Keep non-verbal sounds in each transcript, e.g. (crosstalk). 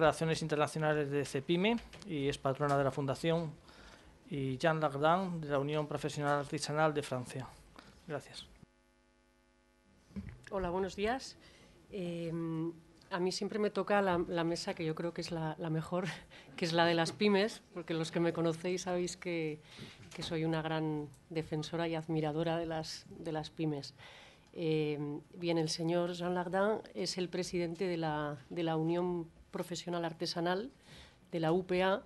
Relaciones Internacionales de CEPIME y es patrona de la Fundación y Jean Lagdan de la Unión Profesional Artesanal de Francia. Gracias. Hola, buenos días. Eh, a mí siempre me toca la, mesa que yo creo que es la, mejor, (laughs) que es la de las pymes, porque los que me conocéis sabéis que, que soy una gran defensora y admiradora de las, de las pymes. Eh, bien, el señor Jean Lagdan es el presidente de la, de la Unión profesional artesanal de la UPA,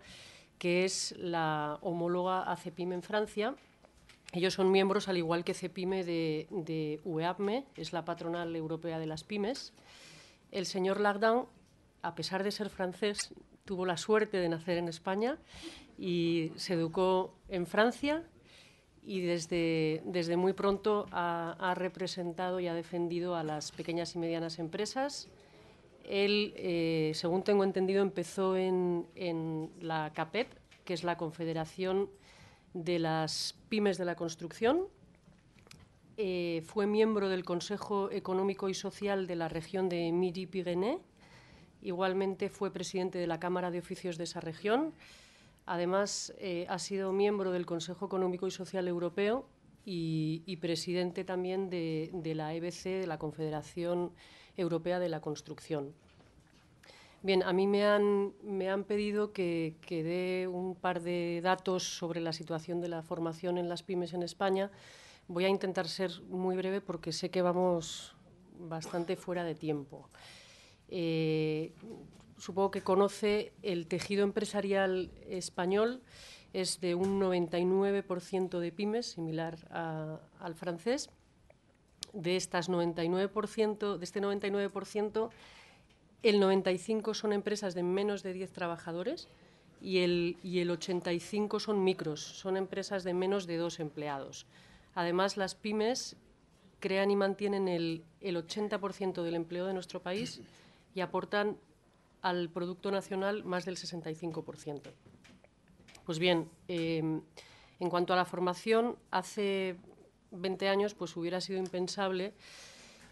que es la homóloga a CEPIME en Francia. Ellos son miembros, al igual que CEPIME, de, de UEAPME, e, es la patronal europea de las pymes. El señor Lagdan, a pesar de ser francés, tuvo la suerte de nacer en España y se educó en Francia y desde, desde muy pronto ha, ha representado y ha defendido a las pequeñas y medianas empresas, él, eh, según tengo entendido, empezó en, la CAPEP, que es la Confederación de las Pymes de la Construcción. Eh, fue miembro del Consejo Económico y Social de la región de Midi-Pyrénées. Igualmente fue presidente de la Cámara de Oficios de esa región. Además, eh, ha sido miembro del Consejo Económico y Social Europeo y, presidente también de, de la EBC, de la Confederación Europea de la Construcción. Bien, a mí me han, pedido que, que dé un par de datos sobre la situación de la formación en las pymes en España. Voy a intentar ser muy breve porque sé que vamos bastante fuera de tiempo. Eh, supongo que conoce el tejido empresarial español, es de un 99% de pymes, similar al francés de, estas 99%, de este 99%, el 95% son empresas de menos de 10 trabajadores y el, y el 85% son micros, son empresas de menos de dos empleados. Además, las pymes crean y mantienen el, 80% del empleo de nuestro país y aportan al Producto Nacional más del 65%. Pues bien, eh, en cuanto a la formación, hace 20 años pues hubiera sido impensable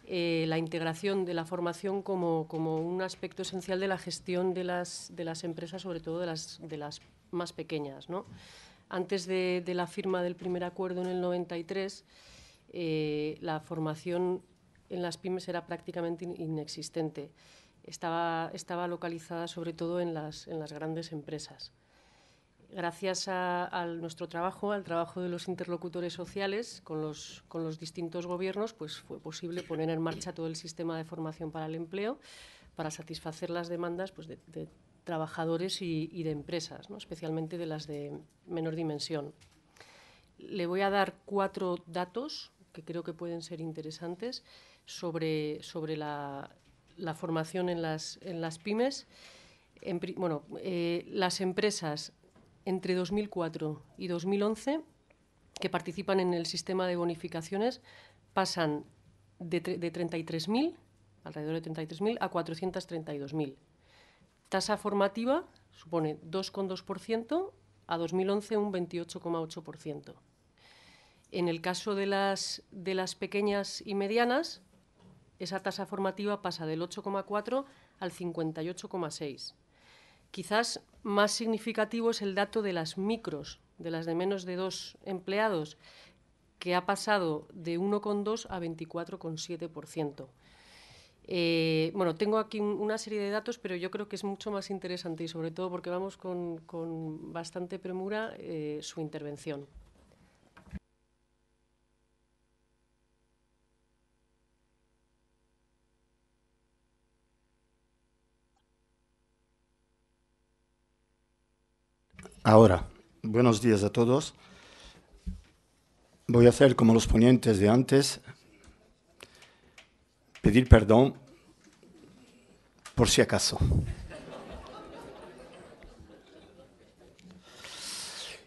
eh, la integración de la formación como, un aspecto esencial de la gestión de las, empresas, sobre todo de las, de las más pequeñas. Antes de, la firma del primer acuerdo en el 93, eh, la formación en las pymes era prácticamente inexistente. Estaba, estaba localizada sobre todo en las, en las grandes empresas gracias a, nuestro trabajo, al trabajo de los interlocutores sociales con los, distintos gobiernos, pues fue posible poner en marcha todo el sistema de formación para el empleo para satisfacer las demandas pues, de, trabajadores y, de empresas, especialmente de las de menor dimensión. Le voy a dar cuatro datos que creo que pueden ser interesantes sobre, la, formación en las, pymes. bueno, eh, las empresas entre 2004 y 2011 que participan en el sistema de bonificaciones pasan de, 33.000, alrededor de 33.000, a 432.000. Tasa formativa supone 2,2%, a 2011 un 28,8%. En el caso de de las pequeñas y medianas, esa tasa formativa pasa del 8,4 al 58,6%. Quizás más significativo es el dato de las micros, de las de menos de dos empleados, que ha pasado de 1,2 a 24,7%. Eh, bueno, tengo aquí una serie de datos, pero yo creo que es mucho más interesante y sobre todo porque vamos con, bastante premura eh, su intervención. Ahora, buenos días a todos. Voy a hacer como los ponentes de antes, pedir perdón por si acaso.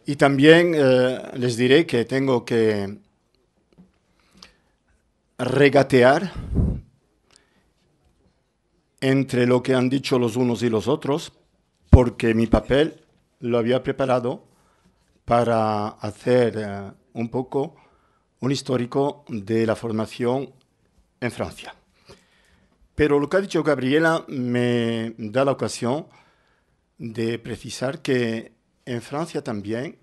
Y también eh, les diré que tengo que regatear entre lo que han dicho los unos y los otros, porque mi papel lo había preparado para hacer eh, un poco un histórico de la formación en Francia. Pero lo que ha dicho Gabriela me da la ocasión de precisar que en Francia también,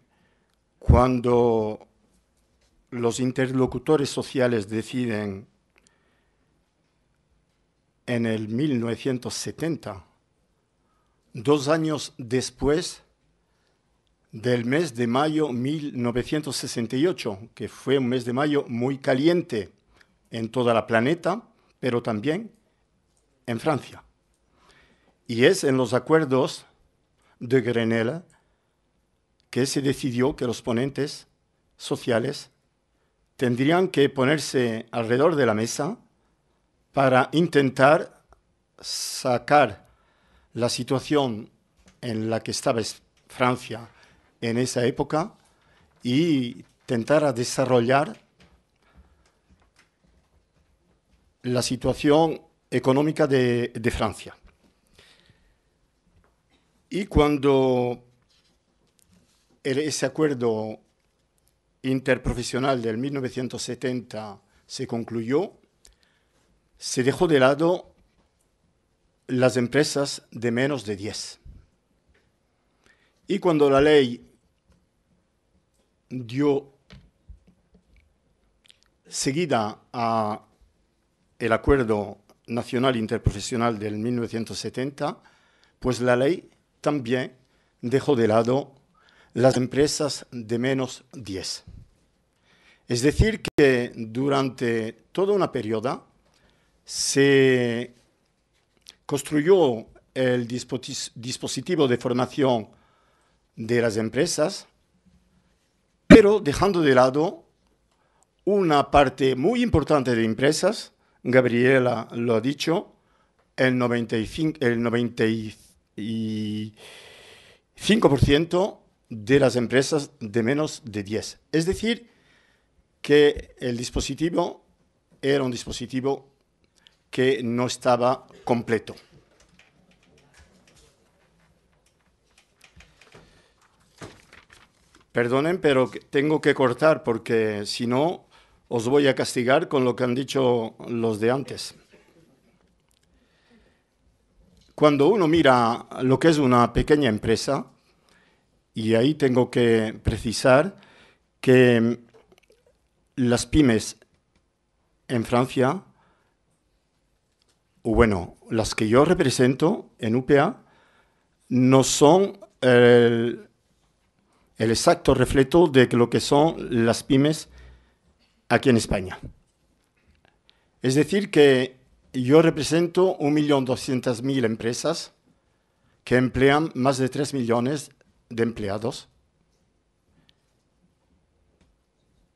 cuando los interlocutores sociales deciden en el 1970, dos años después, del mes de mayo 1968, que fue un mes de mayo muy caliente en toda la planeta, pero también en Francia. Y es en los acuerdos de Grenelle que se decidió que los ponentes sociales tendrían que ponerse alrededor de la mesa para intentar sacar la situación en la que estaba Francia en esa época y tentar desarrollar la situación económica de, Francia. Y cuando ese acuerdo interprofesional del 1970 se concluyó, se dejó de lado las empresas de menos de 10. Y cuando la ley dio seguida a el acuerdo nacional interprofesional del 1970, pues la ley también dejó de lado las empresas de menos 10. Es decir, que durante toda una periodo se construyó el dispositivo de formación de las empresas pero dejando de lado una parte muy importante de empresas, Gabriela lo ha dicho, el 95%, el de las empresas de menos de 10. Es decir, que el dispositivo era un dispositivo que no estaba completo. Perdonen, pero tengo que cortar porque si no os voy a castigar con lo que han dicho los de antes. Cuando uno mira lo que es una pequeña empresa, y ahí tengo que precisar que mm, las pymes en Francia, o bueno, las que yo represento en UPA, no son... el el exacto reflejo de lo que son las pymes aquí en España. Es decir, que yo represento 1.200.000 empresas que emplean más de 3 millones de empleados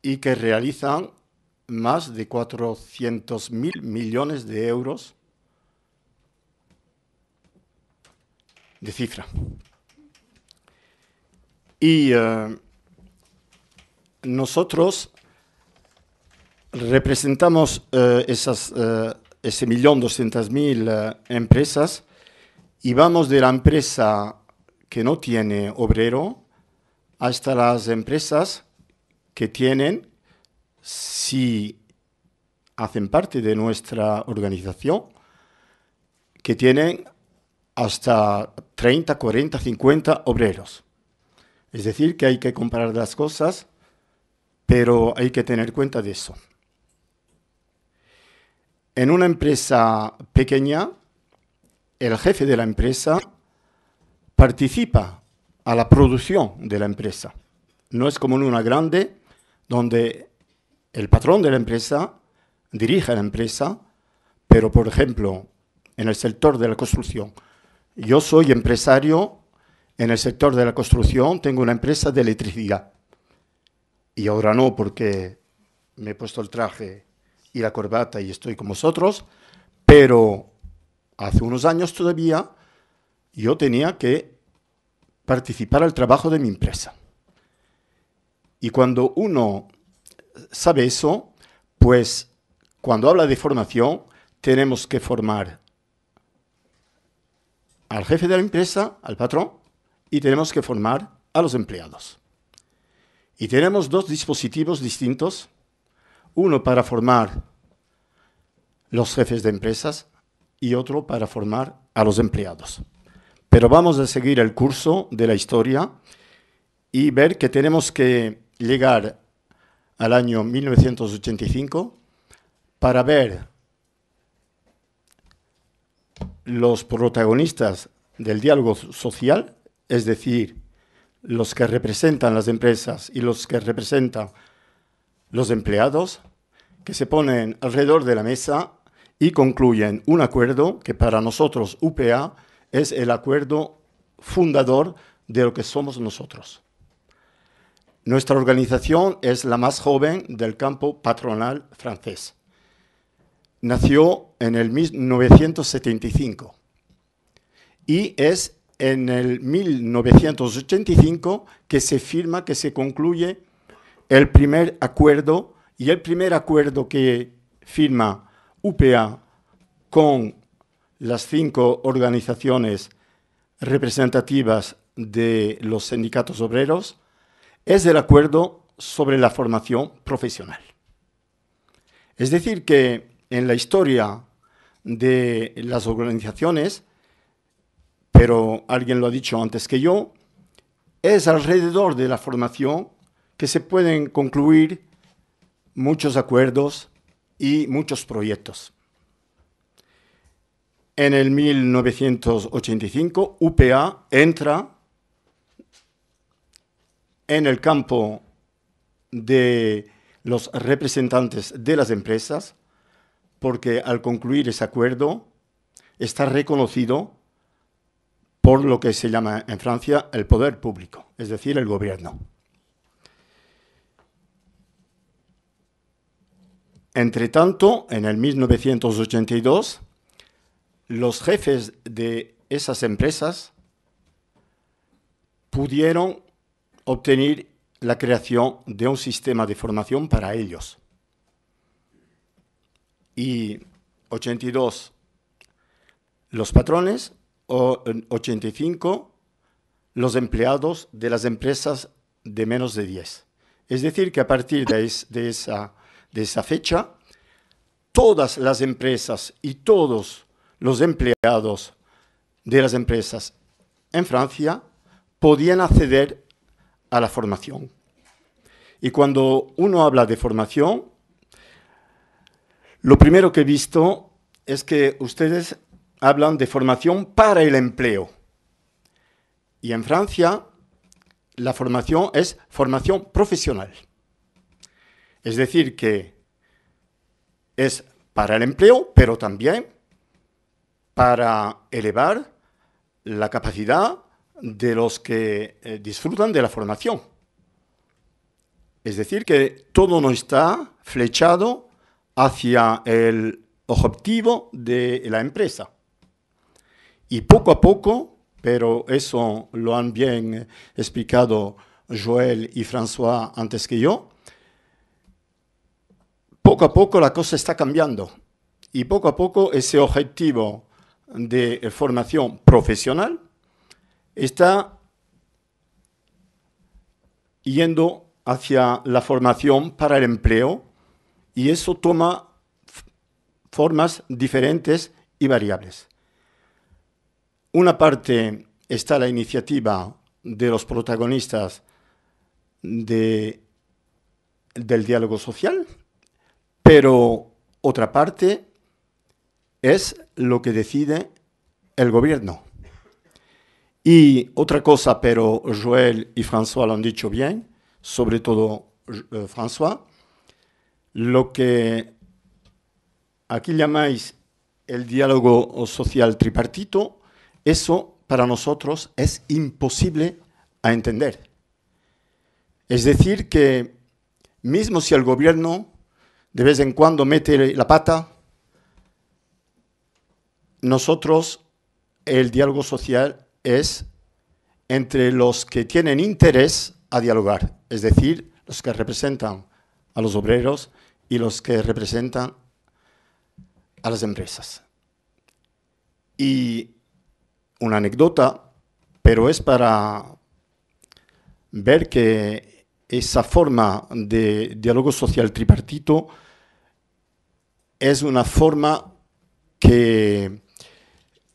y que realizan más de 400.000 millones de euros de cifra y eh, nosotros representamos eh, esas, eh, ese millón doscientas mil empresas y vamos de la empresa que no tiene obrero hasta las empresas que tienen, si hacen parte de nuestra organización, que tienen hasta 30, 40, 50 obreros. Es decir, que hay que comparar las cosas, pero hay que tener cuenta de eso. En una empresa pequeña, el jefe de la empresa participa a la producción de la empresa. No es como en una grande, donde el patrón de la empresa dirige la empresa, pero por ejemplo, en el sector de la construcción, yo soy empresario en el sector de la construcción tengo una empresa de electricidad. Y ahora no, porque me he puesto el traje y la corbata y estoy con vosotros, pero hace unos años todavía yo tenía que participar al trabajo de mi empresa. Y cuando uno sabe eso, pues cuando habla de formación, tenemos que formar al jefe de la empresa, al patrón, y tenemos que formar a los empleados. Y tenemos dos dispositivos distintos, uno para formar los jefes de empresas y otro para formar a los empleados. Pero vamos a seguir el curso de la historia y ver que tenemos que llegar al año 1985 para ver los protagonistas del diálogo social es decir, los que representan las empresas y los que representan los empleados, que se ponen alrededor de la mesa y concluyen un acuerdo que para nosotros UPA es el acuerdo fundador de lo que somos nosotros. Nuestra organización es la más joven del campo patronal francés. Nació en el 1975 y es en el 1985 que se firma, que se concluye el primer acuerdo y el primer acuerdo que firma UPA con las cinco organizaciones representativas de los sindicatos obreros es el acuerdo sobre la formación profesional. Es decir, que en la historia de las organizaciones pero alguien lo ha dicho antes que yo, es alrededor de la formación que se pueden concluir muchos acuerdos y muchos proyectos. En el 1985, UPA entra en el campo de los representantes de las empresas, porque al concluir ese acuerdo está reconocido por lo que se llama en Francia el poder público, es decir, el gobierno. Entre tanto, en el 1982, los jefes de esas empresas pudieron obtener la creación de un sistema de formación para ellos. Y 82, los patrones 85 los empleados de las empresas de menos de 10. Es decir, que a partir de, de, esa, de esa fecha, todas las empresas y todos los empleados de las empresas en Francia podían acceder a la formación. Y cuando uno habla de formación, lo primero que he visto es que ustedes hablan de formación para el empleo. Y en Francia la formación es formación profesional. Es decir, que es para el empleo, pero también para elevar la capacidad de los que eh, disfrutan de la formación. Es decir, que todo no está flechado hacia el objetivo de la empresa. Y poco a poco, pero eso lo han bien explicado Joel y François antes que yo, poco a poco la cosa está cambiando y poco a poco ese objetivo de formación profesional está yendo hacia la formación para el empleo y eso toma formas diferentes y variables. Una parte está la iniciativa de los protagonistas del diálogo social, pero otra parte es lo que decide el gobierno. Y otra cosa, pero Joel y François lo han dicho bien, sobre todo eh, François, lo que aquí llamáis el diálogo social tripartito eso para nosotros es imposible a entender. Es decir, que mismo si el gobierno de vez en cuando mete la pata, nosotros el diálogo social es entre los que tienen interés a dialogar, es decir, los que representan a los obreros y los que representan a las empresas. Y una anécdota, pero es para ver que esa forma de diálogo social tripartito es una forma que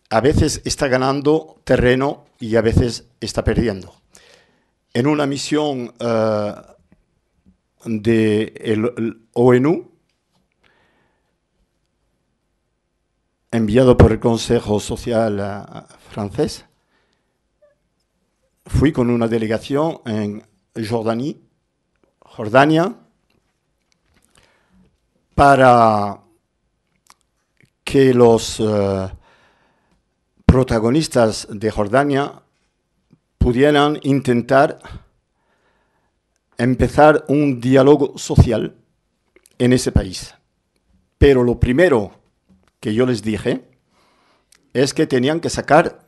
a veces está ganando terreno y a veces está perdiendo. En una misión eh, de el, ONU, enviado por el Consejo Social eh, francés, fui con una delegación en Jordania para que los eh, protagonistas de Jordania pudieran intentar empezar un diálogo social en ese país. Pero lo primero que yo les dije es que tenían que sacar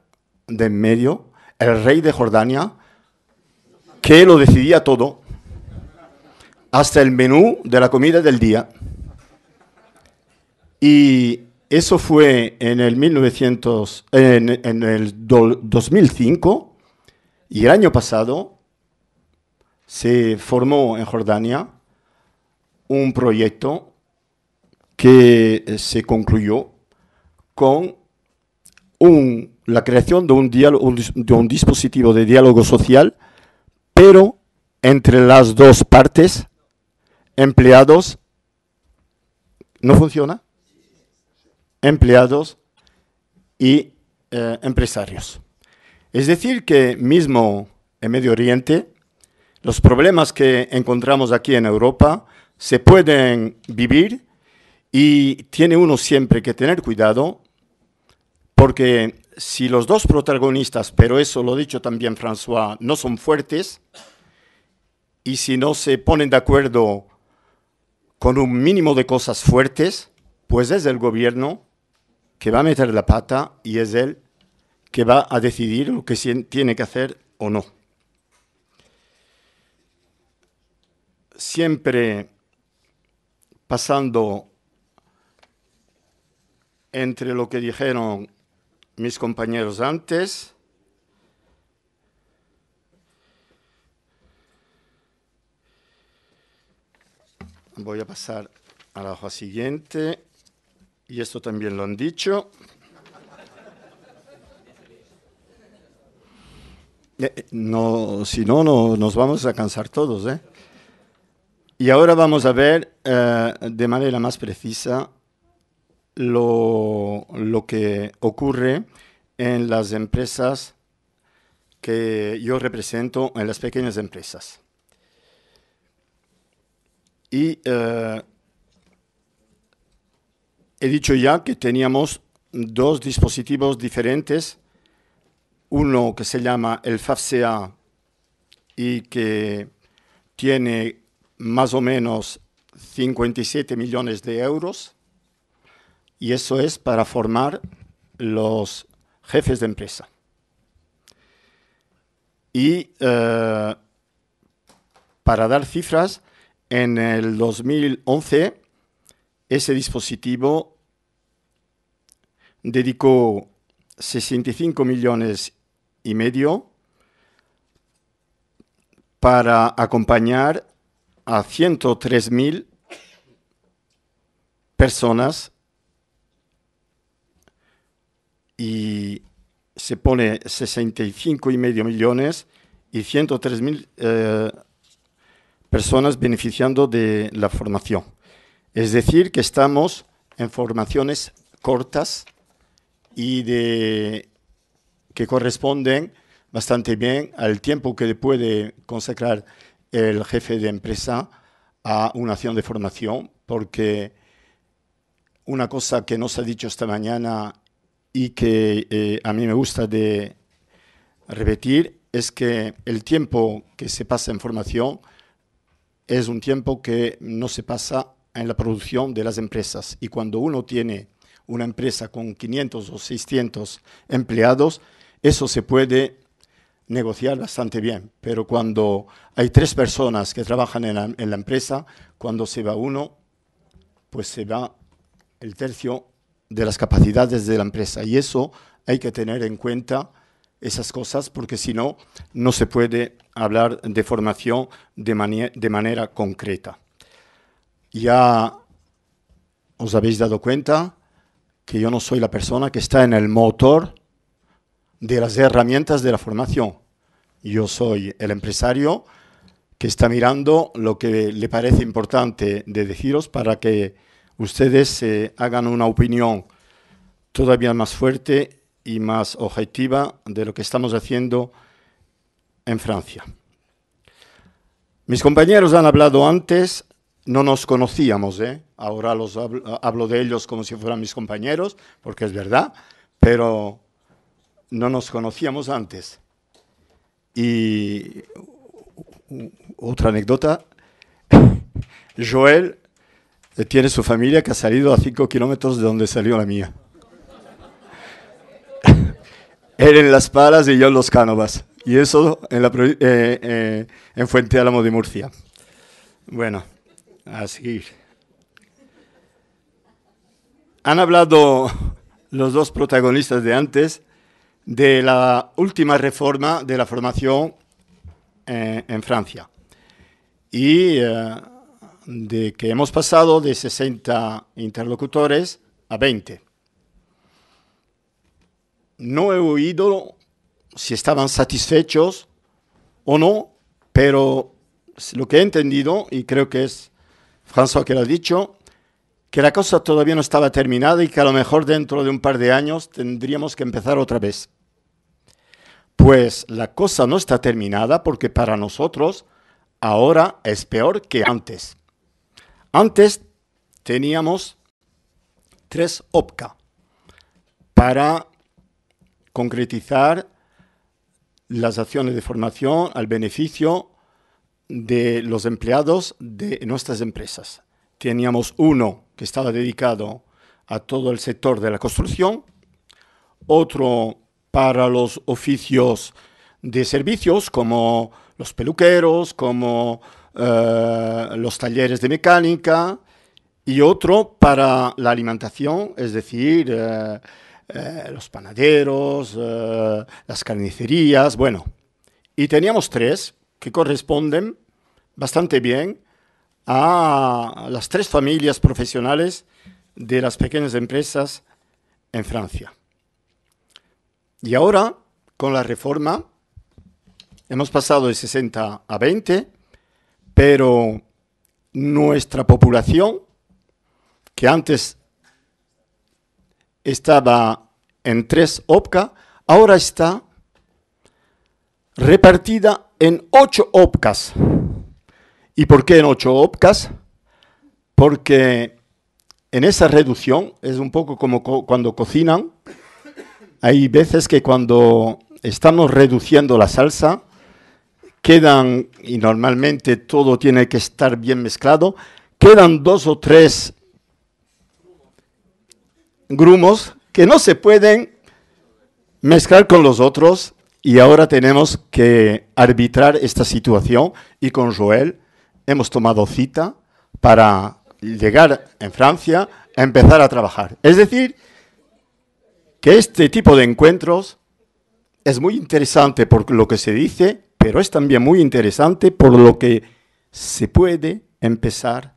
de en medio el rey de Jordania, que lo decidía todo, hasta el menú de la comida del día. Y eso fue en el, 1900, en, el 2005 y el año pasado se formó en Jordania un proyecto que se concluyó con un, la creación de un, diálogo, de un dispositivo de diálogo social, pero entre las dos partes, empleados, ¿no funciona? Empleados y eh, empresarios. Es decir, que mismo en Medio Oriente, los problemas que encontramos aquí en Europa se pueden vivir y tiene uno siempre que tener cuidado porque si los dos protagonistas, pero eso lo ha dicho también François, no son fuertes y si no se ponen de acuerdo con un mínimo de cosas fuertes, pues es el gobierno que va a meter la pata y es él que va a decidir lo que tiene que hacer o no. Siempre pasando entre lo que dijeron mis compañeros antes. Voy a pasar a la hoja siguiente, y esto también lo han dicho. Eh, eh, no, si no, nos vamos a cansar todos. ¿eh? Y ahora vamos a ver eh, de manera más precisa lo, que ocurre en las empresas que yo represento, en las pequeñas empresas. Y eh, he dicho ya que teníamos dos dispositivos diferentes, uno que se llama el FAFSEA y que tiene más o menos 57 millones de euros y eso es para formar los jefes de empresa. Y eh, para dar cifras, en el 2011 ese dispositivo dedicó 65 millones y medio para acompañar a mil personas y se pone 65 y medio millones y 103 mil eh, personas beneficiando de la formación. Es decir, que estamos en formaciones cortas y de, que corresponden bastante bien al tiempo que puede consagrar el jefe de empresa a una acción de formación, porque una cosa que nos ha dicho esta mañana y que eh, a mí me gusta de repetir es que el tiempo que se pasa en formación es un tiempo que no se pasa en la producción de las empresas. Y cuando uno tiene una empresa con 500 o 600 empleados, eso se puede negociar bastante bien. Pero cuando hay tres personas que trabajan en en la empresa, cuando se va uno, pues se va el tercio de las capacidades de la empresa. Y eso hay que tener en cuenta esas cosas porque si no, no se puede hablar de formación de, manera concreta. Ya os habéis dado cuenta que yo no soy la persona que está en el motor de las herramientas de la formación. Yo soy el empresario que está mirando lo que le parece importante de deciros para que ustedes eh, hagan una opinión todavía más fuerte y más objetiva de lo que estamos haciendo en Francia. Mis compañeros han hablado antes, no nos conocíamos, eh. ahora los hablo, hablo, de ellos como si fueran mis compañeros, porque es verdad, pero no nos conocíamos antes. Y otra anécdota, (laughs) Joel eh, tiene su familia que ha salido a 5 kilómetros de donde salió la mía. (laughs) Él en Las Palas y yo en Los Cánovas. Y eso en, eh, eh, en Fuente Álamo de Murcia. Bueno, a seguir. Han hablado los dos protagonistas de antes de la última reforma de la formación en Francia. Y de que hemos pasado de 60 interlocutores a 20. No he oído si estaban satisfechos o no, pero lo que he entendido, y creo que es François que lo ha dicho, que la cosa todavía no estaba terminada y que a lo mejor dentro de un par de años tendríamos que empezar otra vez. Pues la cosa no está terminada porque para nosotros ahora es peor que antes. Antes teníamos tres OPCA para concretizar las acciones de formación al beneficio de los empleados de nuestras empresas. Teníamos uno que estaba dedicado a todo el sector de la construcción, otro para los oficios de servicios como los peluqueros, como eh, los talleres de mecánica y otro para la alimentación, es decir, eh, eh, los panaderos, las carnicerías, bueno. Y teníamos tres que corresponden bastante bien a las tres familias profesionales de las pequeñas empresas en Francia. Y ahora, con la reforma, hemos pasado de 60 a 20 pero nuestra población, que antes estaba en tres OPCA, ahora está repartida en ocho OPCAs. ¿Y por qué en ocho OPCAs? Porque en esa reducción es un poco como cuando cocinan. Hay veces que cuando estamos reduciendo la salsa, quedan, y normalmente todo tiene que estar bien mezclado, quedan dos o tres grumos que no se pueden mezclar con los otros y ahora tenemos que arbitrar esta situación y con Joel hemos tomado cita para llegar en Francia a empezar a trabajar. Es decir, que este tipo de encuentros es muy interesante por lo que se dice, pero es también muy interesante por lo que se puede empezar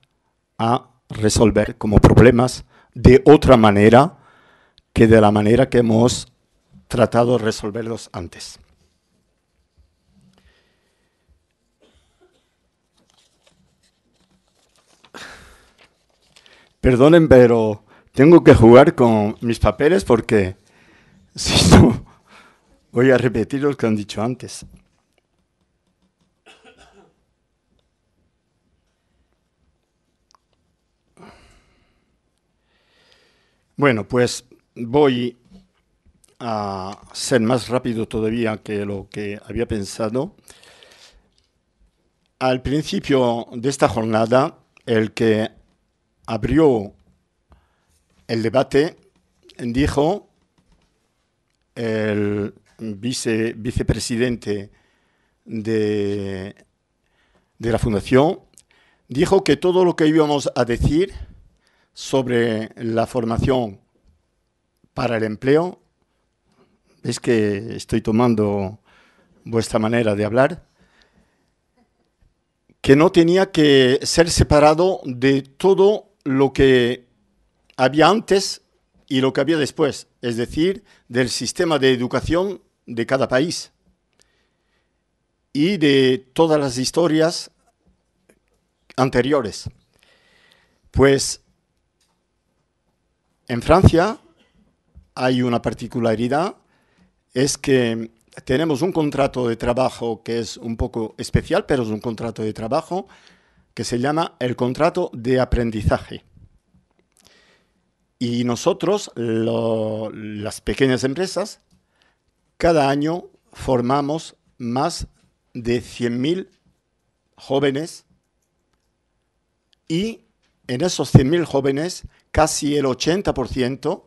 a resolver como problemas de otra manera que de la manera que hemos tratado de resolverlos antes. Perdonen, pero tengo que jugar con mis papeles porque (laughs) si no, voy a repetir lo que han dicho antes. Bueno, pues voy a ser más rápido todavía que lo que había pensado. Al principio de esta jornada, el que abrió el debate dijo el vice, vicepresidente de, de la fundación, dijo que todo lo que íbamos a decir sobre la formación para el empleo. es que estoy tomando vuestra manera de hablar, que no tenía que ser separado de todo lo que había antes y lo que había después, es decir, del sistema de educación de cada país y de todas las historias anteriores. Pues en Francia hay una particularidad, es que tenemos un contrato de trabajo que es un poco especial, pero es un contrato de trabajo que se llama el contrato de aprendizaje. Y nosotros, las pequeñas empresas, cada año formamos más de 100.000 jóvenes y en esos 100.000 jóvenes casi el 80%,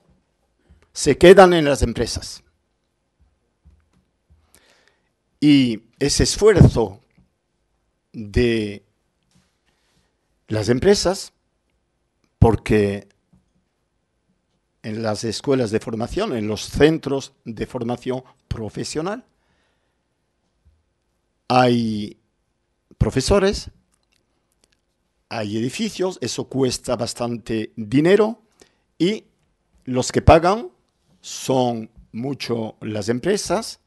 se quedan en las empresas. Y ese esfuerzo de las empresas, porque en las escuelas de formación, en los centros de formación profesional, hay profesores hay edificios, eso cuesta bastante dinero y los que pagan son mucho las empresas,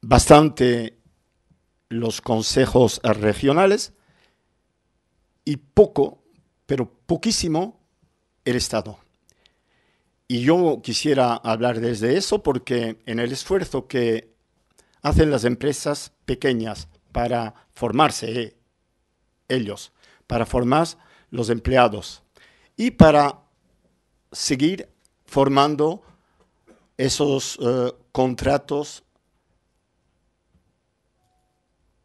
bastante los consejos regionales y poco, pero poquísimo, el Estado. Y yo quisiera hablar desde eso porque en el esfuerzo que hacen las empresas pequeñas para formarse eh, ellos, para formar los empleados y para seguir formando esos eh, contratos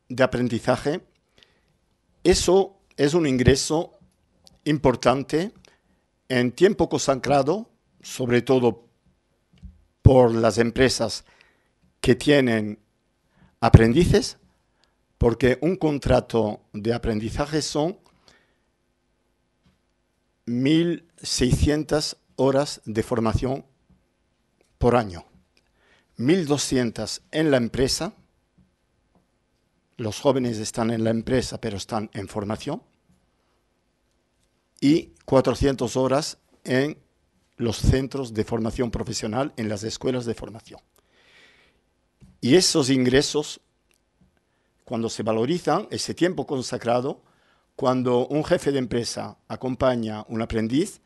de aprendizaje. Eso es un ingreso importante en tiempo consagrado, sobre todo por las empresas que tienen aprendices porque un contrato de aprendizaje son 1.600 horas de formación por año, 1.200 en la empresa, los jóvenes están en la empresa pero están en formación, y 400 horas en los centros de formación profesional, en las escuelas de formación. Y esos ingresos cuando se valoriza ese tiempo consagrado, cuando un jefe de empresa acompaña a un aprendiz,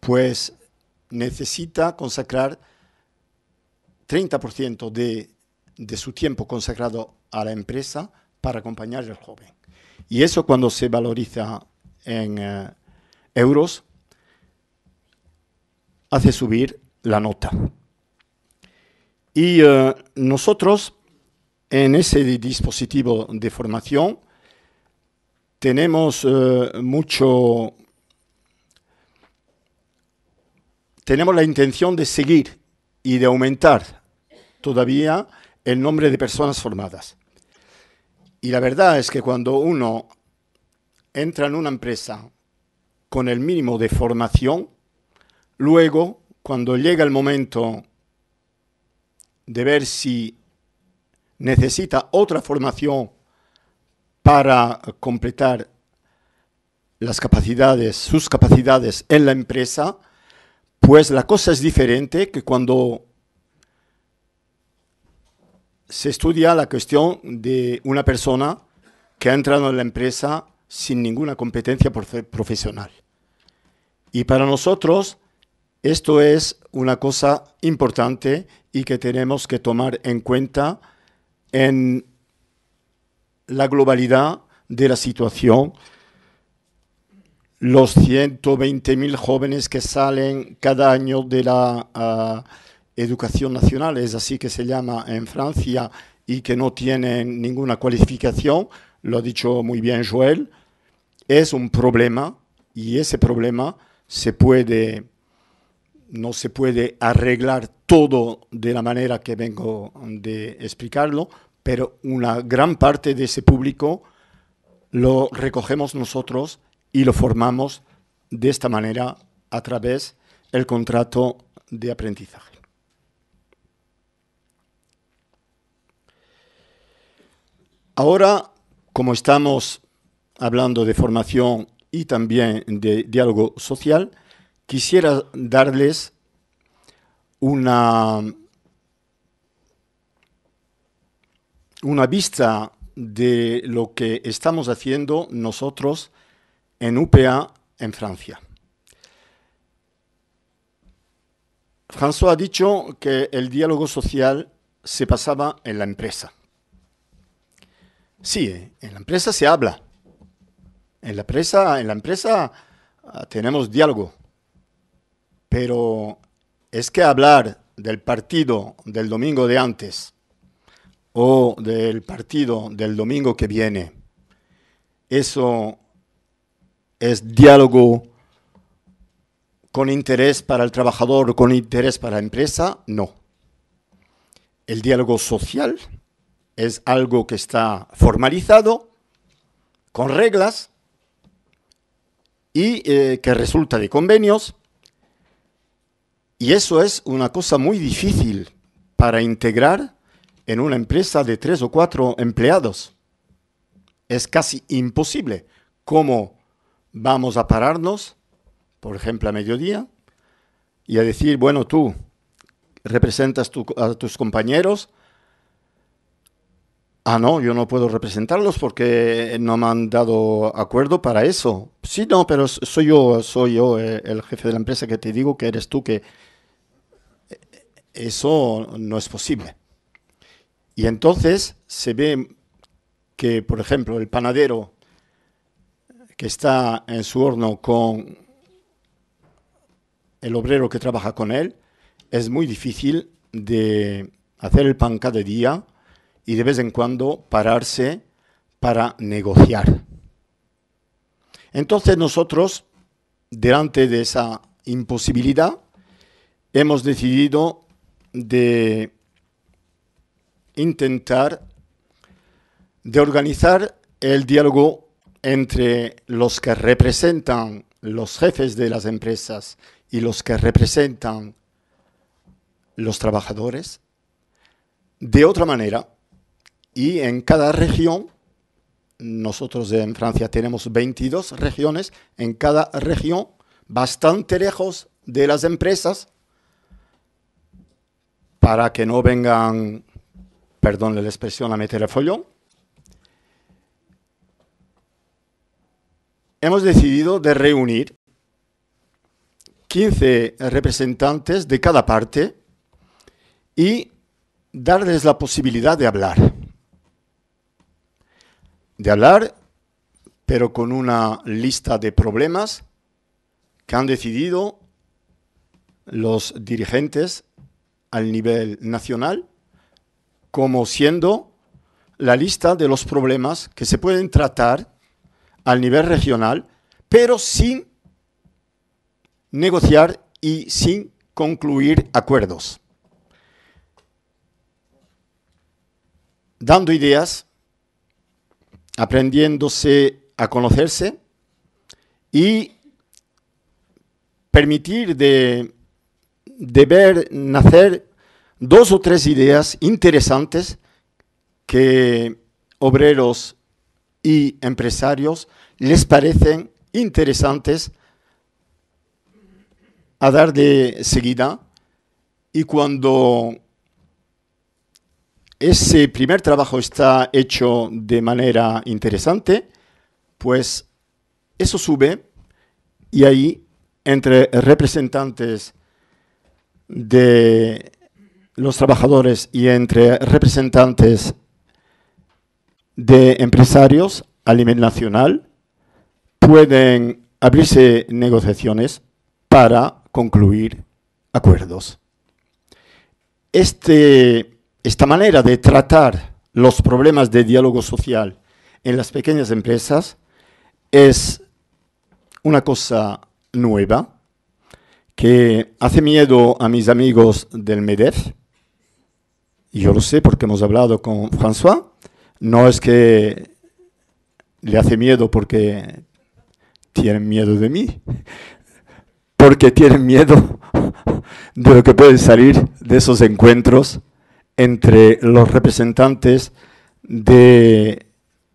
pues necesita consagrar 30% de, de su tiempo consagrado a la empresa para acompañar al joven. Y eso cuando se valoriza en eh, euros, hace subir la nota. Y eh, nosotros en ese dispositivo de formación tenemos eh, mucho... Tenemos la intención de seguir y de aumentar todavía el nombre de personas formadas. Y la verdad es que cuando uno entra en una empresa con el mínimo de formación, luego, cuando llega el momento de ver si necesita otra formación para completar las capacidades, sus capacidades en la empresa, pues la cosa es diferente que cuando se estudia la cuestión de una persona que ha entrado en la empresa sin ninguna competencia profesional. Y para nosotros esto es una cosa importante y que tenemos que tomar en cuenta en la globalidad de la situación, los 120.000 jóvenes que salen cada año de la ah, educación nacional, es así que se llama en Francia, y que no tienen ninguna cualificación, lo ha dicho muy bien Joel, es un problema y ese problema se puede no se puede arreglar todo de la manera que vengo de explicarlo, pero una gran parte de ese público lo recogemos nosotros y lo formamos de esta manera a través del contrato de aprendizaje. Ahora, como estamos hablando de formación y también de diálogo social, quisiera darles una, una vista de lo que estamos haciendo nosotros en UPA en Francia. François ha dicho que el diálogo social se pasaba en la empresa. Sí, ¿eh? en la empresa se habla. En la empresa, en la empresa ah, tenemos diálogo, pero es que hablar del partido del domingo de antes o del partido del domingo que viene, eso es diálogo con interés para el trabajador, o con interés para la empresa, no. El diálogo social es algo que está formalizado, con reglas y eh, que resulta de convenios y eso es una cosa muy difícil para integrar en una empresa de tres o cuatro empleados. Es casi imposible. ¿Cómo vamos a pararnos, por ejemplo, a mediodía, y a decir, bueno, tú representas a tus compañeros? Ah, no, yo no puedo representarlos porque no me han dado acuerdo para eso. Sí, no, pero soy yo, soy yo eh, el jefe de la empresa que te digo que eres tú que, eso no es posible. Y entonces se ve que, por ejemplo, el panadero que está en su horno con el obrero que trabaja con él, es muy difícil de hacer el pan cada día y de vez en cuando pararse para negociar. Entonces nosotros, delante de esa imposibilidad, hemos decidido de intentar de organizar el diálogo entre los que representan los jefes de las empresas y los que representan los trabajadores de otra manera y en cada región nosotros en Francia tenemos 22 regiones, en cada región bastante lejos de las empresas para que no vengan, perdón la expresión, a meter el follón. Hemos decidido de reunir 15 representantes de cada parte y darles la posibilidad de hablar. De hablar, pero con una lista de problemas que han decidido los dirigentes al nivel nacional como siendo la lista de los problemas que se pueden tratar al nivel regional, pero sin negociar y sin concluir acuerdos. Dando ideas, aprendiéndose a conocerse y permitir de de ver nacer dos o tres ideas interesantes que obreros y empresarios les parecen interesantes a dar de seguida y cuando ese primer trabajo está hecho de manera interesante, pues eso sube y ahí entre representantes de los trabajadores y entre representantes de empresarios a nivel nacional pueden abrirse negociaciones para concluir acuerdos. Este, esta manera de tratar los problemas de diálogo social en las pequeñas empresas es una cosa nueva que hace miedo a mis amigos del MEDEF. Y yo lo sé porque hemos hablado con François. No es que le hace miedo porque tienen miedo de mí, porque tienen miedo de lo que puede salir de esos encuentros entre los representantes de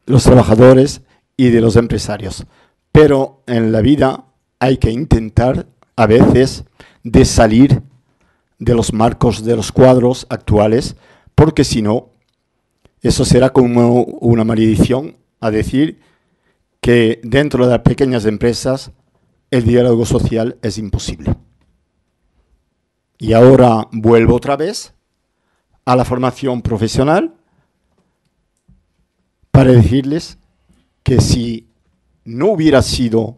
los trabajadores y de los empresarios. Pero en la vida hay que intentar a veces de salir de los marcos de los cuadros actuales, porque si no, eso será como una maledición a decir que dentro de las pequeñas empresas el diálogo social es imposible. Y ahora vuelvo otra vez a la formación profesional para decirles que si no hubiera sido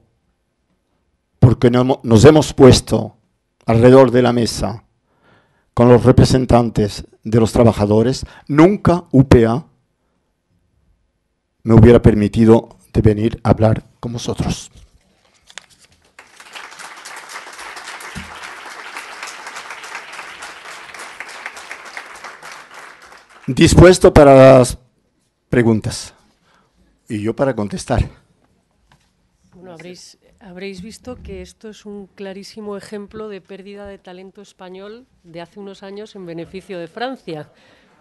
porque nos hemos puesto alrededor de la mesa con los representantes de los trabajadores, nunca UPA me hubiera permitido venir a hablar con vosotros. Dispuesto para las preguntas y yo para contestar. Habréis visto que esto es un clarísimo ejemplo de pérdida de talento español de hace unos años en beneficio de Francia,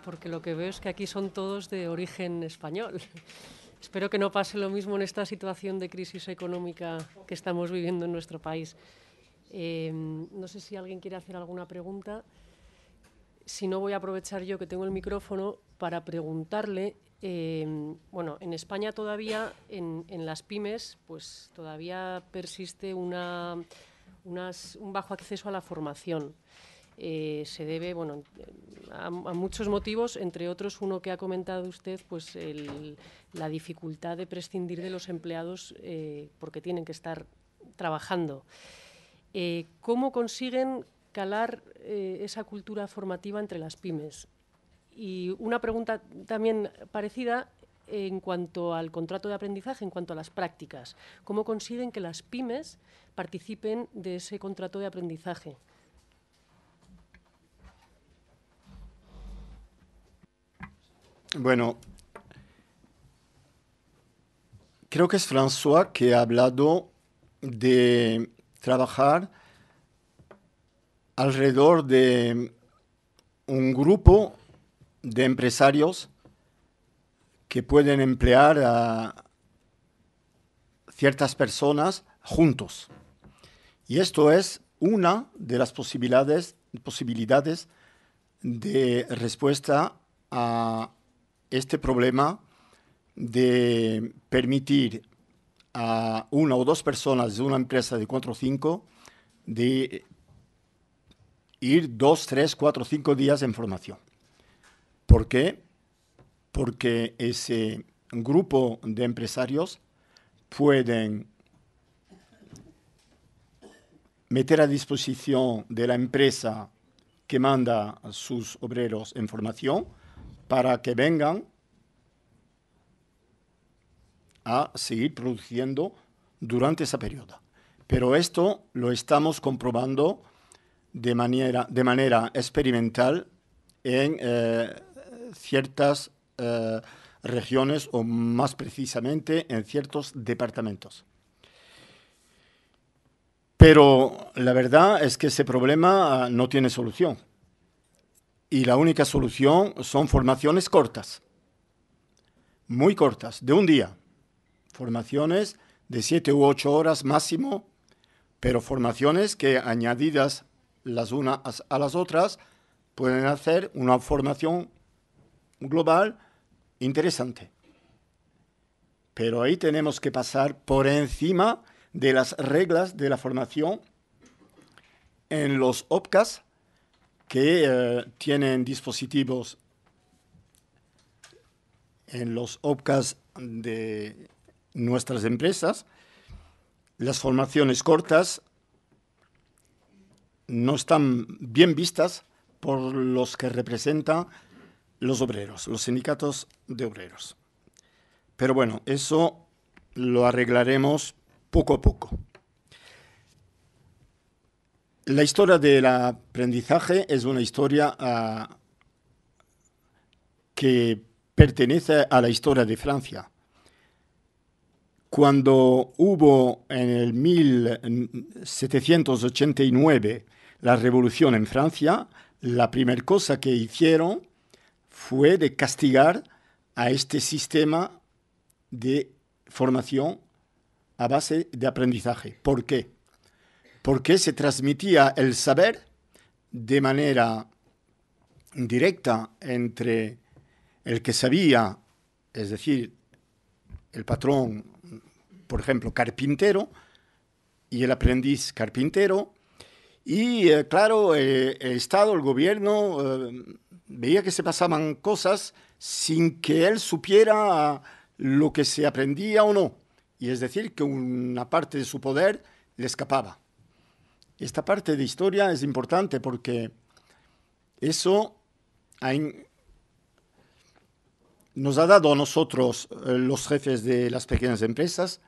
porque lo que veo es que aquí son todos de origen español. (laughs) Espero que no pase lo mismo en esta situación de crisis económica que estamos viviendo en nuestro país. Em, no sé si alguien quiere hacer alguna pregunta. Si no, voy a aprovechar yo que tengo el micrófono para preguntarle Em, bueno, en España todavía, en, las pymes, pues todavía persiste un bajo acceso a la formación. Eh, se debe bueno, a, muchos motivos, entre otros uno que ha comentado usted, pues la dificultad de prescindir de los empleados eh, porque tienen que estar trabajando. Eh, ¿Cómo consiguen calar esa cultura formativa entre las pymes? Y una pregunta también parecida en cuanto al contrato de aprendizaje, en cuanto a las prácticas. ¿Cómo consiguen que las pymes participen de ese contrato de aprendizaje? Bueno, creo que es François que ha hablado de trabajar alrededor de un grupo de empresarios que pueden emplear a ciertas personas juntos. Y esto es una de las posibilidades, posibilidades de respuesta a este problema de permitir a una o dos personas de una empresa de cuatro o cinco de ir tres, tres o cinco días en formación. ¿Por qué? Porque ese grupo de empresarios pueden meter a disposición de la empresa que manda a sus obreros en formación para que vengan a seguir produciendo durante esa periodo. Pero esto lo estamos comprobando de manera, de manera experimental en eh, ciertas eh, regiones o más precisamente en ciertos departamentos. Pero la verdad es que ese problema ah, no tiene solución. Y la única solución son formaciones cortas, muy cortas, de un día. Formaciones de siete u ocho horas máximo, pero formaciones que añadidas las unas a las otras pueden hacer una formación global interesante. Pero ahí tenemos que pasar por encima de las reglas de la formación en los OPCAS que eh, tienen dispositivos en los OPCAS de nuestras empresas. Las formaciones cortas no están bien vistas por los que representan los obreros, los sindicatos de obreros. Pero bueno, eso lo arreglaremos poco a poco. La historia del aprendizaje es una historia ah, que pertenece a la historia de Francia. Cuando hubo en el 1789 la revolución en Francia, la primera cosa que hicieron fue de castigar a este sistema de formación a base de aprendizaje. ¿Por qué? Porque se transmitía el saber de manera directa entre el que sabía, es decir, el patrón, por ejemplo, carpintero, y el aprendiz carpintero, y eh, claro, eh, el Estado, el gobierno, eh, veía que se pasaban cosas sin que él supiera lo que se aprendía o no. Y es decir, que una parte de su poder le escapaba. Esta parte de historia es importante porque eso nos ha dado a nosotros, eh, los jefes de las pequeñas empresas,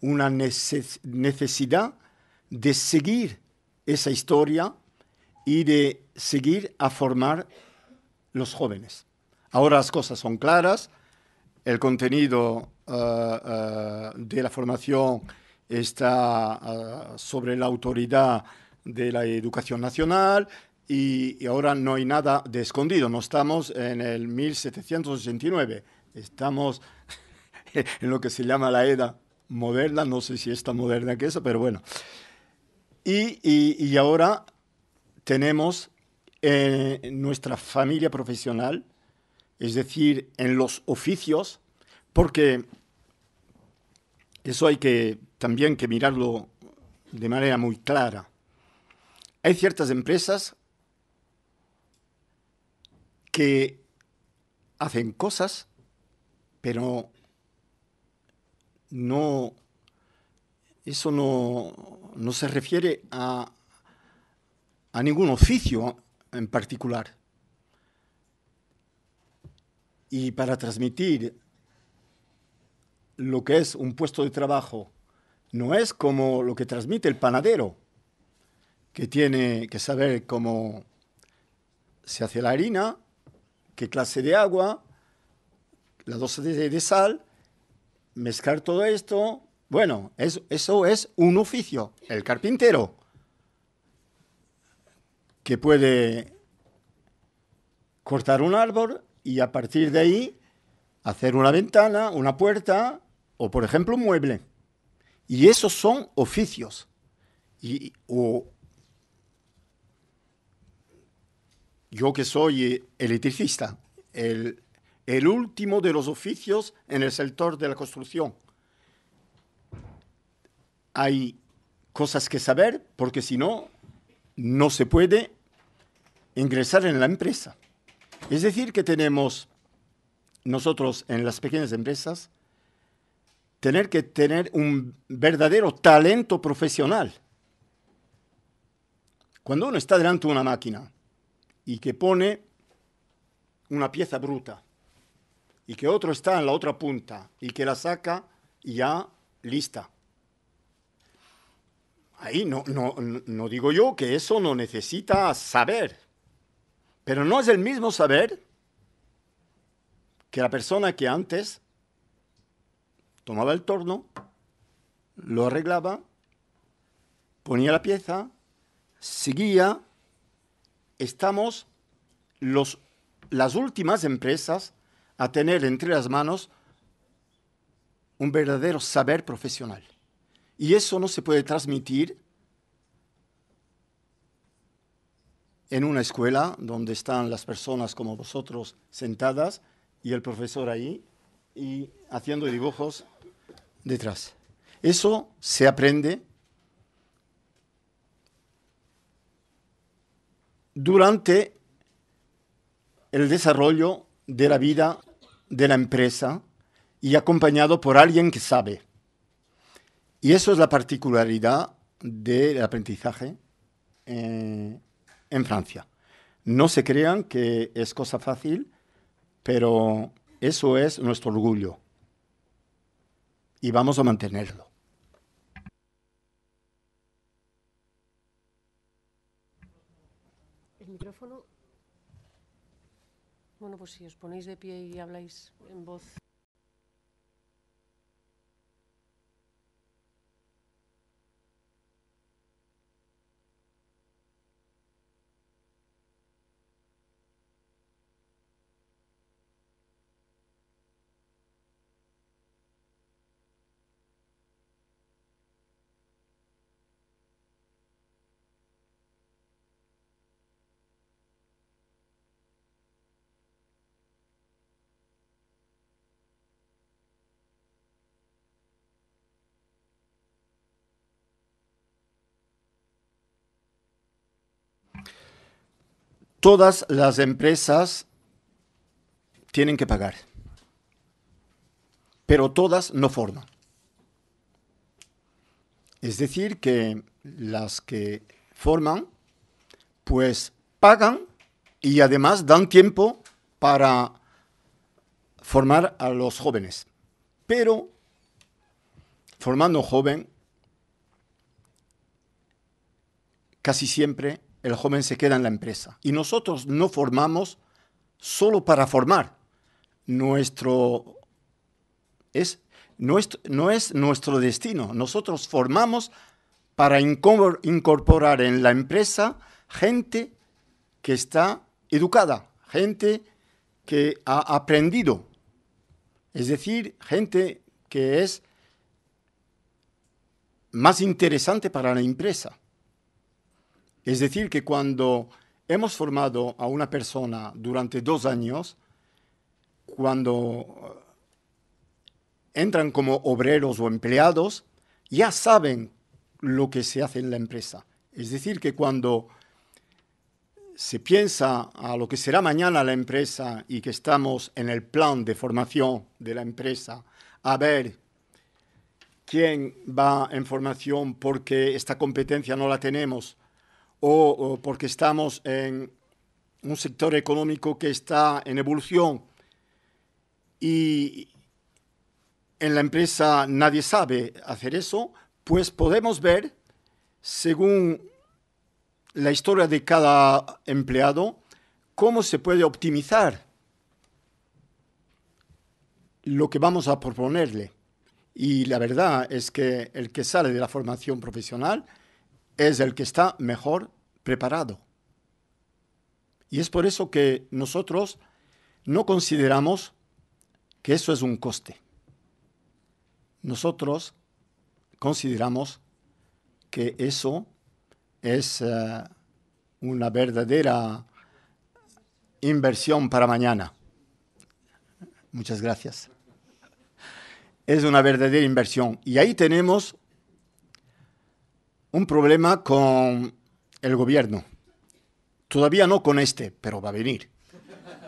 una necesidad de seguir esa historia y de seguir a formar los jóvenes. Ahora las cosas son claras, el contenido eh, eh, de la formación está eh, sobre la autoridad de la educación nacional y, ahora no hay nada de escondido, no estamos en el 1789, estamos (laughs) en lo que se llama la edad moderna, no sé si es tan moderna que eso, pero bueno. y, y, y ahora tenemos en eh, nuestra familia profesional, es decir, en los oficios, porque eso hay que también que mirarlo de manera muy clara. Hay ciertas empresas que hacen cosas, pero no eso no, se refiere a, a ningún oficio en particular. Y para transmitir lo que es un puesto de trabajo, no es como lo que transmite el panadero, que tiene que saber cómo se hace la harina, qué clase de agua, la dosis de, sal, mezclar todo esto. Bueno, eso es un oficio, el carpintero que puede cortar un árbol y a partir de ahí hacer una ventana, una puerta o, por ejemplo, un mueble. Y esos son oficios. yo que soy electricista, el, el último de los oficios en el sector de la construcción. Hay cosas que saber porque si no, no se puede ingresar en la empresa. Es decir, que tenemos nosotros en las pequeñas empresas tener que tener un verdadero talento profesional. Cuando uno está delante de una máquina y que pone una pieza bruta y que otro está en la otra punta y que la saca ya lista. Ahí no, no digo yo que eso no necesita saber. Pero no es el mismo saber que la persona que antes tomaba el torno, lo arreglaba, ponía la pieza, seguía. Estamos los, las últimas empresas a tener entre las manos un verdadero saber profesional. Y eso no se puede transmitir en una escuela donde están las personas como vosotros sentadas y el profesor ahí y haciendo dibujos detrás. Eso se aprende durante el desarrollo de la vida de la empresa y acompañado por alguien que sabe. Y eso es la particularidad del aprendizaje eh, en Francia. No se crean que es cosa fácil, pero eso es nuestro orgullo y vamos a mantenerlo. El micrófono. Bueno, pues si os ponéis de pie y habláis en voz. todas las empresas tienen que pagar, pero todas no forman. Es decir, que las que forman, pues pagan y además dan tiempo para formar a los jóvenes. Pero formando joven, casi siempre el joven se queda en la empresa. Y nosotros no formamos solo para formar. Nuestro es, no es nuestro destino. Nosotros formamos para incorporar en la empresa gente que está educada, gente que ha aprendido, es decir, gente que es más interesante para la empresa. Es decir, que cuando hemos formado a una persona durante dos años, cuando eh, entran como obreros o empleados, ya saben lo que se hace en la empresa. Es decir, que cuando se piensa a lo que será mañana la empresa y que estamos en el plan de formación de la empresa, a ver quién va en formación porque esta competencia no la tenemos, o, porque estamos en un sector económico que está en evolución y en la empresa nadie sabe hacer eso, pues podemos ver, según la historia de cada empleado, cómo se puede optimizar lo que vamos a proponerle. Y la verdad es que el que sale de la formación profesional es el que está mejor preparado. Y es por eso que nosotros no consideramos que eso es un coste. Nosotros consideramos que eso es eh, una verdadera inversión para mañana. Muchas gracias. Es una verdadera inversión. Y ahí tenemos un problema con el gobierno. Todavía no con este, pero va a venir.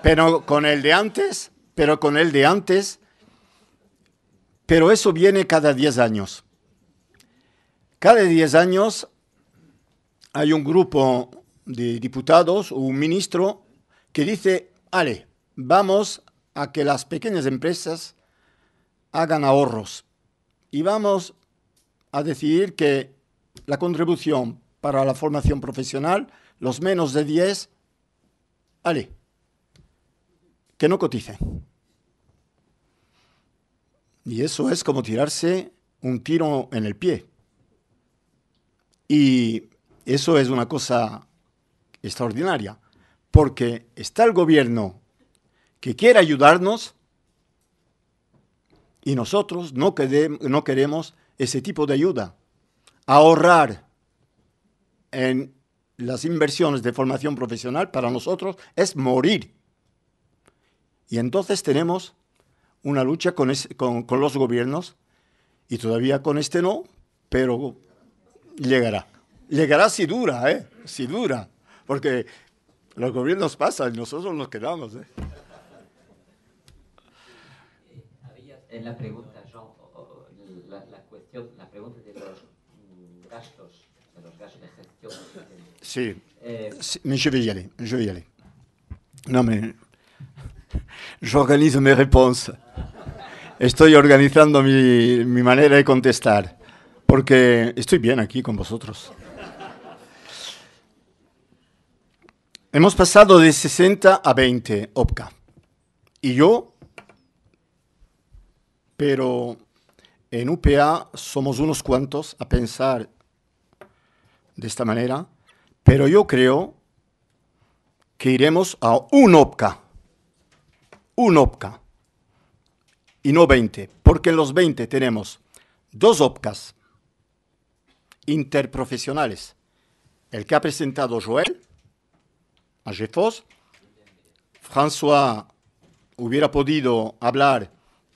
Pero con el de antes, pero con el de antes. Pero eso viene cada diez años. Cada 10 años hay un grupo de diputados o un ministro que dice, vale, vamos a que las pequeñas empresas hagan ahorros y vamos a decidir que la contribución para la formación profesional, los menos de 10, ale, que no coticen. Y eso es como tirarse un tiro en el pie. Y eso es una cosa extraordinaria, porque está el gobierno que quiere ayudarnos y nosotros no, no queremos ese tipo de ayuda ahorrar en las inversiones de formación profesional para nosotros es morir. Y entonces tenemos una lucha con, los gobiernos y todavía con este no, pero llegará. Llegará si dura, ¿eh? Si dura. Porque los gobiernos pasan y nosotros nos quedamos, ¿eh? En la pregunta Sí, yo eh, voy Mais je vais y aller. No, me... organizo mes réponses. Estoy organizando mi, mi manera de contestar. Porque estoy bien aquí con vosotros. Hemos pasado de 60 a 20 OPCA. Y yo, pero en UPA somos unos cuantos a pensar de esta manera, pero yo creo que iremos a un OPCA, un OPCA, y no 20, porque en los 20 tenemos dos OPCAs interprofesionales, el que ha presentado Joel a Jefos, François hubiera podido hablar,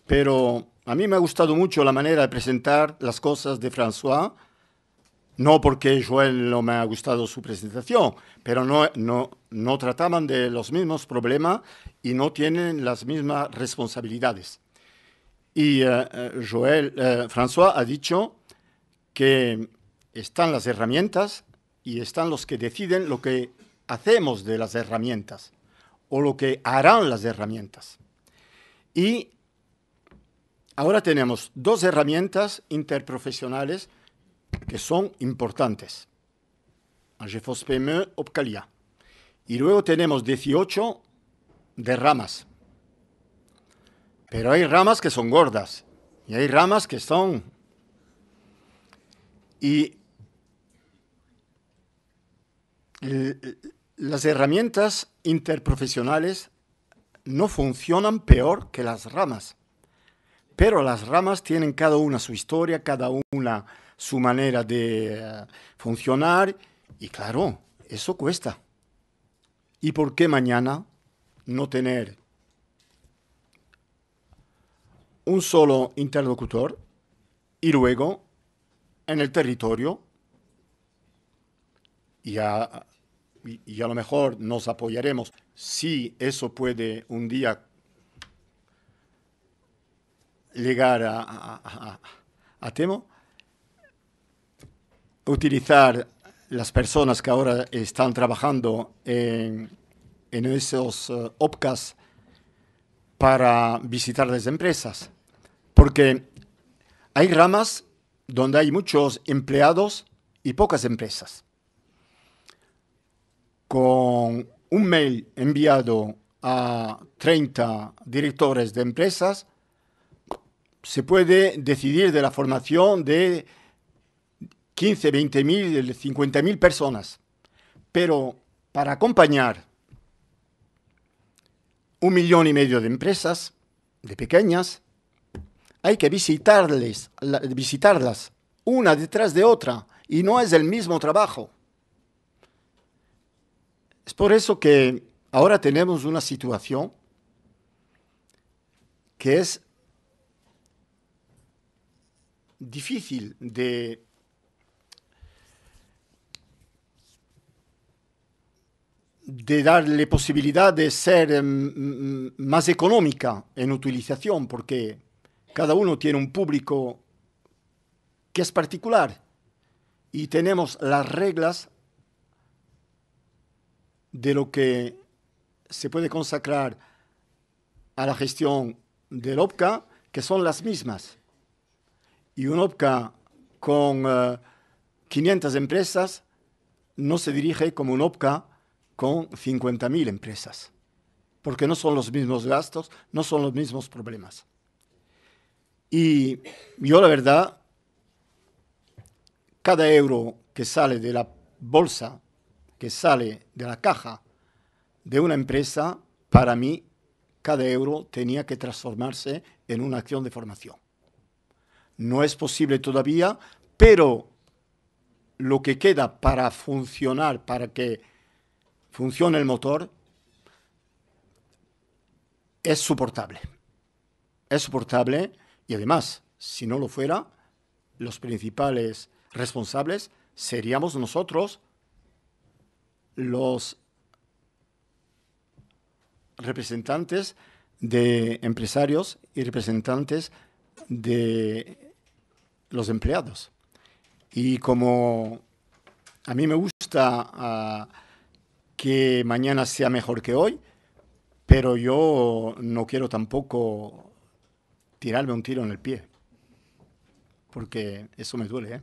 pero a mí me ha gustado mucho la manera de presentar las cosas de François, no porque Joel no me ha gustado su presentación, pero no, trataban de los mismos problemas y no tienen las mismas responsabilidades. Y eh, eh, Joel, eh, François ha dicho que están las herramientas y están los que deciden lo que hacemos de las herramientas o lo que harán las herramientas. Y ahora tenemos dos herramientas interprofesionales que son importantes. Y luego tenemos 18 de ramas. Pero hay ramas que son gordas y hay ramas que son... Y las herramientas interprofesionales no funcionan peor que las ramas. Pero las ramas tienen cada una su historia, cada una su manera de eh, funcionar y claro, eso cuesta. ¿Y por qué mañana no tener un solo interlocutor y luego en el territorio y a, y a lo mejor nos apoyaremos si eso puede un día llegar a, Temo, utilizar las personas que ahora están trabajando en, esos eh, OPCAS para visitar las empresas. Porque hay ramas donde hay muchos empleados y pocas empresas. Con un mail enviado a 30 directores de empresas, se puede decidir de la formación de 15, 20 mil, 50 mil personas. Pero para acompañar un millón y medio de empresas, de pequeñas, hay que visitarles, visitarlas una detrás de otra y no es el mismo trabajo. Es por eso que ahora tenemos una situación que es difícil de de darle posibilidad de ser em, más económica en utilización, porque cada uno tiene un público que es particular y tenemos las reglas de lo que se puede consacrar a la gestión del OPCA, que son las mismas y un OPCA con 500 eh, empresas no se dirige como un OPCA con 50.000 empresas, porque no son los mismos gastos, no son los mismos problemas. Y yo la verdad, cada euro que sale de la bolsa, que sale de la caja de una empresa, para mí, cada euro tenía que transformarse en una acción de formación. No es posible todavía, pero lo que queda para funcionar, para que funcione el motor, es soportable. Es soportable y además, si no lo fuera, los principales responsables seríamos nosotros los representantes de empresarios y representantes de los empleados. Y como a mí me gusta ah, que mañana sea mejor que hoy, pero yo no quiero tampoco tirarme un tiro en el pie, porque eso me duele. ¿eh?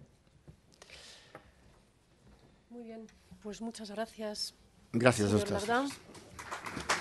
Muy bien, pues muchas gracias. Gracias a ustedes.